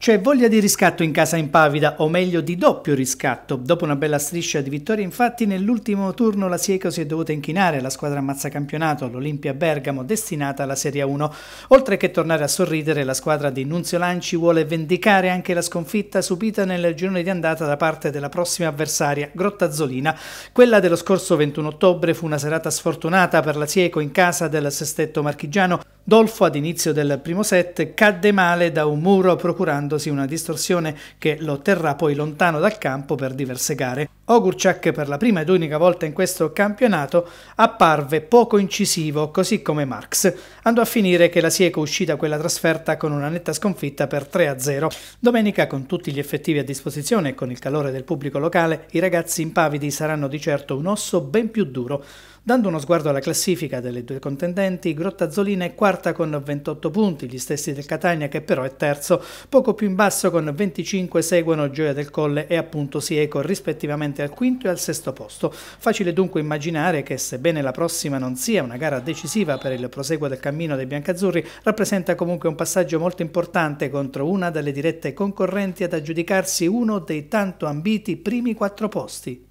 C'è voglia di riscatto in casa impavida, o meglio di doppio riscatto. Dopo una bella striscia di vittorie, infatti, nell'ultimo turno la Sieco si è dovuta inchinare la squadra mazzacampionato all'Olimpia Bergamo, destinata alla Serie 1. Oltre che tornare a sorridere, la squadra di Nunzio Lanci vuole vendicare anche la sconfitta subita nel girone di andata da parte della prossima avversaria, Grottazzolina. Quella dello scorso 21 ottobre fu una serata sfortunata per la Sieco in casa del sestetto marchigiano, Dolfo ad inizio del primo set cadde male da un muro procurandosi una distorsione che lo terrà poi lontano dal campo per diverse gare. Ogurchak per la prima ed unica volta in questo campionato apparve poco incisivo così come Marx. Andò a finire che la Sieco uscì da quella trasferta con una netta sconfitta per 3-0. Domenica con tutti gli effettivi a disposizione e con il calore del pubblico locale i ragazzi impavidi saranno di certo un osso ben più duro. Dando uno sguardo alla classifica delle due contendenti, Grottazzolina è quarta con 28 punti, gli stessi del Catania che però è terzo, poco più in basso con 25 seguono Gioia del Colle e appunto Sieco rispettivamente al quinto e al sesto posto. Facile dunque immaginare che sebbene la prossima non sia una gara decisiva per il proseguo del cammino dei biancazzurri, rappresenta comunque un passaggio molto importante contro una delle dirette concorrenti ad aggiudicarsi uno dei tanto ambiti primi quattro posti.